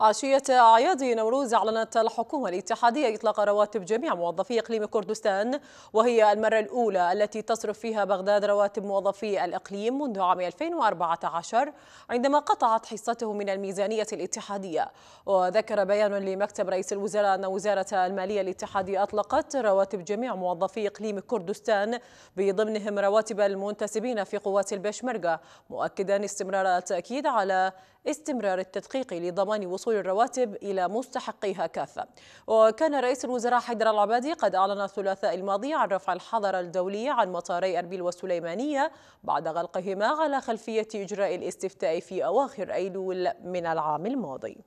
عشية أعياد نوروز أعلنت الحكومة الاتحادية إطلاق رواتب جميع موظفي إقليم كردستان وهي المرة الأولى التي تصرف فيها بغداد رواتب موظفي الإقليم منذ عام 2014 عندما قطعت حصته من الميزانية الاتحادية وذكر بيان لمكتب رئيس الوزراء أن وزارة المالية الاتحادية أطلقت رواتب جميع موظفي إقليم كردستان بضمنهم رواتب المنتسبين في قوات البشمركة مؤكدا استمرار التأكيد على استمرار التدقيق لضمان وصول وصول الرواتب إلى مستحقيها كافة وكان رئيس الوزراء حيدر العبادي قد أعلن الثلاثاء الماضي عن رفع الحظر الدولي عن مطاري أربيل والسليمانية بعد غلقهما على خلفية إجراء الاستفتاء في أواخر أيلول من العام الماضي